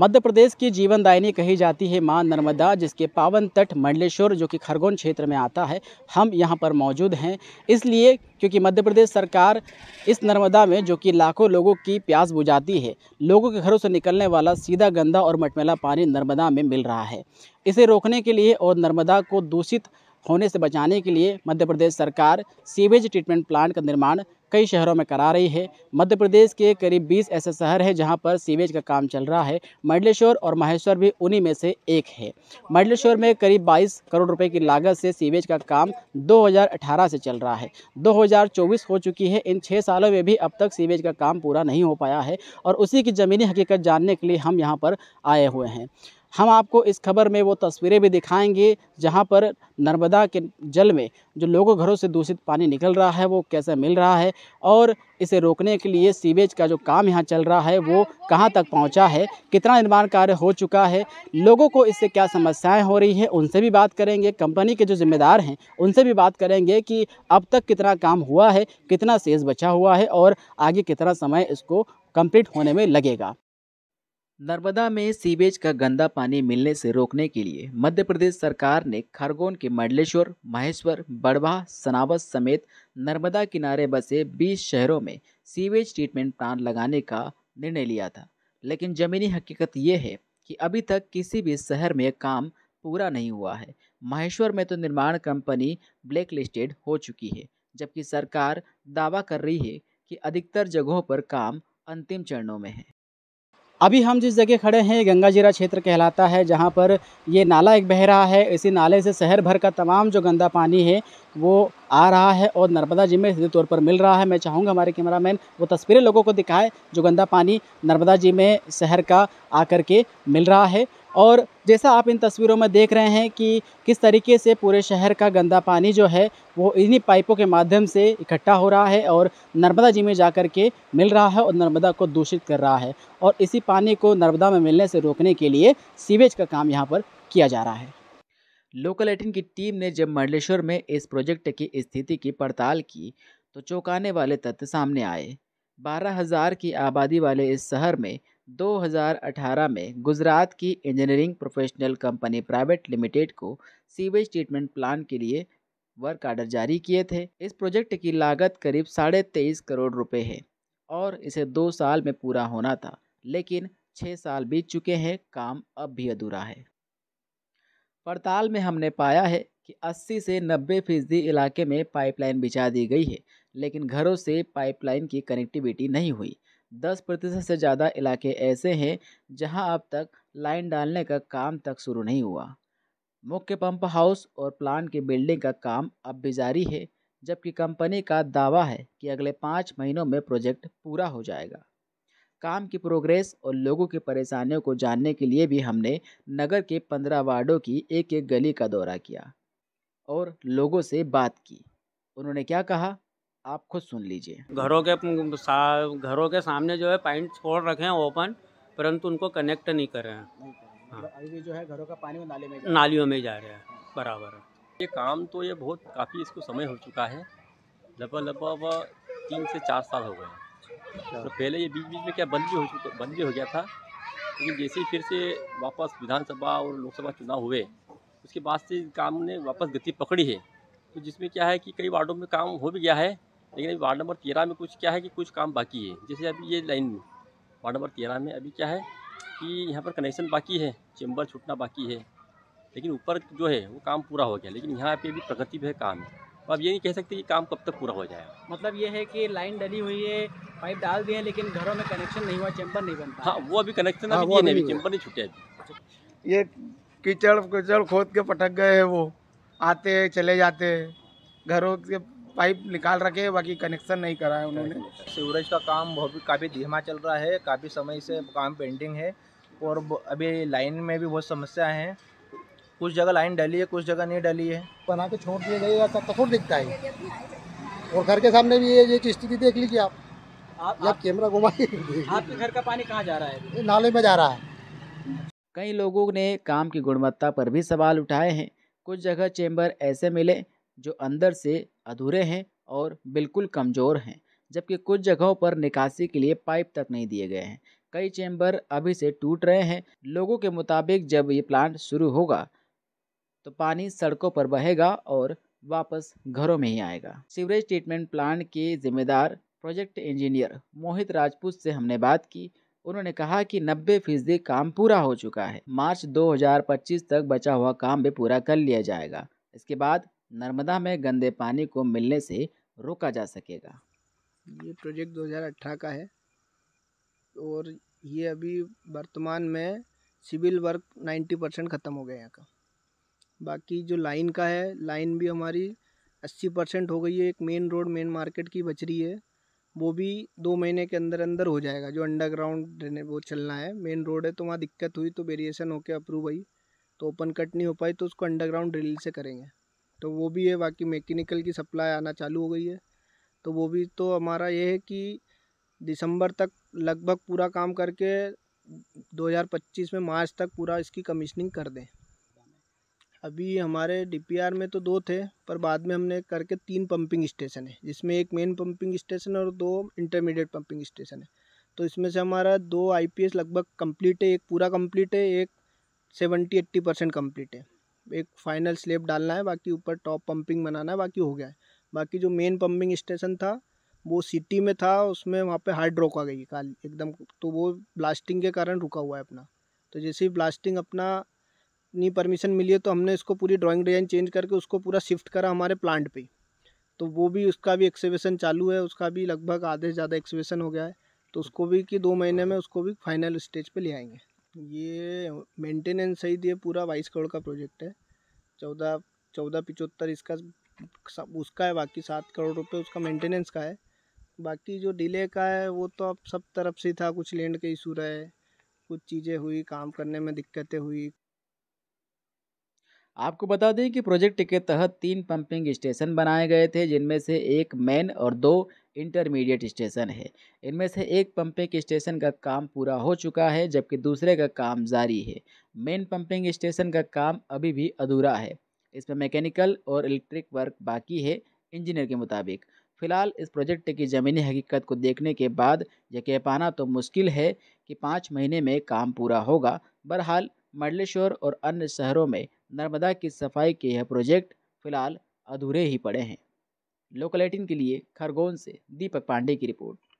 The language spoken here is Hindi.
मध्य प्रदेश की जीवनदायिनी कही जाती है मां नर्मदा जिसके पावन तट मंडलेश्वर जो कि खरगोन क्षेत्र में आता है हम यहां पर मौजूद हैं इसलिए क्योंकि मध्य प्रदेश सरकार इस नर्मदा में जो कि लाखों लोगों की प्यास बुझाती है लोगों के घरों से निकलने वाला सीधा गंदा और मटमैला पानी नर्मदा में मिल रहा है इसे रोकने के लिए और नर्मदा को दूषित होने से बचाने के लिए मध्य प्रदेश सरकार सीवेज ट्रीटमेंट प्लांट का निर्माण कई शहरों में करा रही है मध्य प्रदेश के करीब बीस ऐसे शहर हैं जहाँ पर सीवेज का काम चल रहा है मंडलेश्वर और माहेश्वर भी उन्हीं में से एक है मंडलेश्वर में करीब बाईस करोड़ रुपए की लागत से सीवेज का काम 2018 से चल रहा है 2024 हो चुकी है इन छः सालों में भी अब तक सीवेज का काम पूरा नहीं हो पाया है और उसी की ज़मीनी हकीकत जानने के लिए हम यहाँ पर आए हुए हैं हम आपको इस खबर में वो तस्वीरें भी दिखाएंगे जहाँ पर नर्मदा के जल में जो लोगों घरों से दूषित पानी निकल रहा है वो कैसे मिल रहा है और इसे रोकने के लिए सीवेज का जो काम यहाँ चल रहा है वो कहाँ तक पहुँचा है कितना निर्माण कार्य हो चुका है लोगों को इससे क्या समस्याएं हो रही हैं उनसे भी बात करेंगे कंपनी के जो जिम्मेदार हैं उनसे भी बात करेंगे कि अब तक कितना काम हुआ है कितना सेज बचा हुआ है और आगे कितना समय इसको कंप्लीट होने में लगेगा नर्मदा में सीवेज का गंदा पानी मिलने से रोकने के लिए मध्य प्रदेश सरकार ने खरगोन के मंडलेश्वर महेश्वर बड़वा सनावस समेत नर्मदा किनारे बसे 20 शहरों में सीवेज ट्रीटमेंट प्लांट लगाने का निर्णय लिया था लेकिन ज़मीनी हकीकत यह है कि अभी तक किसी भी शहर में काम पूरा नहीं हुआ है माहेश्वर में तो निर्माण कंपनी ब्लैक लिस्टेड हो चुकी है जबकि सरकार दावा कर रही है कि अधिकतर जगहों पर काम अंतिम चरणों में है अभी हम जिस जगह खड़े हैं गंगाजीरा क्षेत्र कहलाता है जहाँ पर ये नाला एक बह रहा है इसी नाले से शहर भर का तमाम जो गंदा पानी है वो आ रहा है और नर्मदा जी में सीधे तौर पर मिल रहा है मैं चाहूँगा हमारे कैमरामैन वो तस्वीरें लोगों को दिखाए जो गंदा पानी नर्मदा जी में शहर का आकर के मिल रहा है और जैसा आप इन तस्वीरों में देख रहे हैं कि किस तरीके से पूरे शहर का गंदा पानी जो है वो इन्हीं पाइपों के माध्यम से इकट्ठा हो रहा है और नर्मदा जी में जा कर के मिल रहा है और नर्मदा को दूषित कर रहा है और इसी पानी को नर्मदा में मिलने से रोकने के लिए सीवेज का काम यहाँ पर किया जा रहा है लोकल एटिन की टीम ने जब मंडलेश्वर में इस प्रोजेक्ट की स्थिति की पड़ताल की तो चौंकाने वाले तथ्य सामने आए बारह हज़ार की आबादी वाले इस शहर में 2018 में गुजरात की engineering professional company private limited को सीवेज ट्रीटमेंट प्लान के लिए वर्क आर्डर जारी किए थे इस प्रोजेक्ट की लागत करीब साढ़े तेईस करोड़ रुपए है और इसे दो साल में पूरा होना था लेकिन छः साल बीत चुके हैं काम अब भी अधूरा है पड़ताल में हमने पाया है कि 80 से 90 फीसदी इलाके में पाइपलाइन बिछा दी गई है लेकिन घरों से पाइपलाइन की कनेक्टिविटी नहीं हुई दस प्रतिशत से ज़्यादा इलाके ऐसे हैं जहां अब तक लाइन डालने का काम तक शुरू नहीं हुआ मुख्य पंप हाउस और प्लान के बिल्डिंग का काम अब भी जारी है जबकि कंपनी का दावा है कि अगले पाँच महीनों में प्रोजेक्ट पूरा हो जाएगा काम की प्रोग्रेस और लोगों की परेशानियों को जानने के लिए भी हमने नगर के पंद्रह वार्डों की एक एक गली का दौरा किया और लोगों से बात की उन्होंने क्या कहा आप खुद सुन लीजिए घरों के घरों के सामने जो है पाइप छोड़ रखे हैं ओपन परंतु उनको कनेक्ट नहीं कर रहे हैं अभी मतलब जो है घरों का पानी नाले में नालियों में जा रहे हैं बराबर ये काम तो ये बहुत काफ़ी इसको समय हो चुका है लगभग लगभग तीन से चार साल हो गए अच्छा। तो पहले ये बीच बीच में क्या बंद भी हो चुका बंद भी हो गया था लेकिन जैसे ही फिर से वापस विधानसभा और लोकसभा चुनाव हुए उसके बाद से काम ने वापस गति पकड़ी है तो जिसमें क्या है कि कई वार्डों में काम हो भी गया है लेकिन अभी वार्ड नंबर तेरह में कुछ क्या है कि कुछ काम बाकी है जैसे अभी ये लाइन में वार्ड नंबर तेरह में अभी क्या है कि यहाँ पर कनेक्शन बाकी है चैम्बर छूटना बाकी है लेकिन ऊपर जो है वो काम पूरा हो गया लेकिन यहाँ पे भी प्रगति पर काम है तो आप ये नहीं कह सकते कि काम कब तक पूरा हो जाएगा मतलब ये है कि लाइन डली हुई है पाइप डाल दिए लेकिन घरों में कनेक्शन नहीं हुआ चैम्बर नहीं बन हाँ वो अभी कनेक्शन हाँ, अभी नहीं चैम्बर नहीं छूटे अभी ये कीचड़ कीचड़ खोद के पटक गए हैं वो आते चले जाते घरों के पाइप निकाल रखे है बाकी कनेक्शन नहीं करा है उन्होंने सीवरेज का काम बहुत काफ़ी धीमा चल रहा है काफ़ी समय से काम पेंडिंग है और अभी लाइन में भी बहुत समस्या है कुछ जगह लाइन डली है कुछ जगह नहीं डली है बना के छोड़ दिए गए ऐसा दिखता है और घर के सामने भी ये स्थिति देख लीजिए आप आप, कैमरा घुमाइए आपके घर का पानी कहाँ जा रहा है नाले में जा रहा है कई लोगों ने काम की गुणवत्ता पर भी सवाल उठाए हैं कुछ जगह चैम्बर ऐसे मिले जो अंदर से अधूरे हैं और बिल्कुल कमज़ोर हैं जबकि कुछ जगहों पर निकासी के लिए पाइप तक नहीं दिए गए हैं कई चैम्बर अभी से टूट रहे हैं लोगों के मुताबिक जब ये प्लांट शुरू होगा तो पानी सड़कों पर बहेगा और वापस घरों में ही आएगा सीवरेज ट्रीटमेंट प्लांट के जिम्मेदार प्रोजेक्ट इंजीनियर मोहित राजपूत से हमने बात की उन्होंने कहा कि 90 फीसदी काम पूरा हो चुका है मार्च 2025 तक बचा हुआ काम भी पूरा कर लिया जाएगा इसके बाद नर्मदा में गंदे पानी को मिलने से रोका जा सकेगा ये प्रोजेक्ट 2018 का है और ये अभी वर्तमान में सिविल वर्क 90 परसेंट ख़त्म हो गया यहाँ का बाकी जो लाइन का है लाइन भी हमारी 80 परसेंट हो गई है एक मेन रोड मेन मार्केट की बच रही है वो भी दो महीने के अंदर अंदर हो जाएगा जो अंडरग्राउंड वो चलना है मेन रोड है तो वहाँ दिक्कत हुई तो वेरिएशन होकर अप्रूव हुई तो ओपन कट नहीं हो पाई तो उसको अंडरग्राउंड ड्रिल से करेंगे तो वो भी है बाकी मैकेनिकल की सप्लाई आना चालू हो गई है तो वो भी तो हमारा ये है कि दिसंबर तक लगभग पूरा काम करके 2025 में मार्च तक पूरा इसकी कमीशनिंग कर दें अभी हमारे डीपीआर में तो दो थे पर बाद में हमने करके तीन पंपिंग स्टेशन है जिसमें एक मेन पंपिंग स्टेशन और दो इंटरमीडिएट पंपिंग स्टेशन है तो इसमें से हमारा दो आईपीएस लगभग कंप्लीट है एक पूरा कंप्लीट है एक सेवेंटी एट्टी परसेंट कम्प्लीट है एक फाइनल स्लेब डालना है बाकी ऊपर टॉप पंपिंग बनाना है बाकी हो गया है बाकी जो मेन पंपिंग स्टेशन था वो सिटी में था उसमें वहाँ पे हार्ड रॉक आ गई काल एकदम तो वो ब्लास्टिंग के कारण रुका हुआ है अपना तो जैसे ही ब्लास्टिंग अपना नी परमिशन मिली है तो हमने इसको पूरी ड्राइंग डिजाइन चेंज करके उसको पूरा शिफ्ट करा हमारे प्लांट पे तो वो भी उसका भी एक्सीबिशन चालू है उसका भी लगभग आधे से ज़्यादा एक्सीबिशन हो गया है तो उसको भी कि दो महीने में उसको भी फाइनल स्टेज पर ले आएंगे ये मेंटेनेंस सही दिए पूरा बाईस करोड़ का प्रोजेक्ट है चौदह चौदह पिचहत्तर इसका उसका है बाकी सात करोड़ रुपए उसका मेंटेनेंस का है बाकी जो डिले का है वो तो अब सब तरफ से था कुछ लैंड के इशू रहे कुछ चीज़ें हुई काम करने में दिक्कतें हुई आपको बता दें कि प्रोजेक्ट के तहत तीन पंपिंग स्टेशन बनाए गए थे जिनमें से एक मैन और दो इंटरमीडिएट स्टेशन है इनमें से एक पंपिंग स्टेशन का काम पूरा हो चुका है जबकि दूसरे का काम जारी है मेन पंपिंग स्टेशन का काम अभी भी अधूरा है इसमें मैकेनिकल और इलेक्ट्रिक वर्क बाकी है इंजीनियर के मुताबिक फिलहाल इस प्रोजेक्ट की ज़मीनी हकीकत को देखने के बाद यह कह पाना तो मुश्किल है कि पाँच महीने में काम पूरा होगा बहरहाल मंडलेश्वर और अन्य शहरों में नर्मदा की सफाई के यह प्रोजेक्ट फिलहाल अधूरे ही पड़े हैं लोकलेटिन के लिए खरगोन से दीपक पांडे की रिपोर्ट